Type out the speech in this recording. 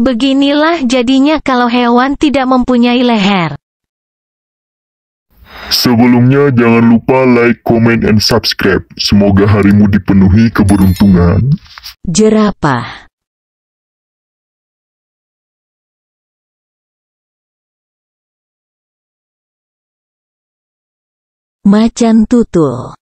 Beginilah jadinya kalau hewan tidak mempunyai leher. Sebelumnya jangan lupa like, comment, and subscribe. Semoga harimu dipenuhi keberuntungan. Jerapah Macan tutul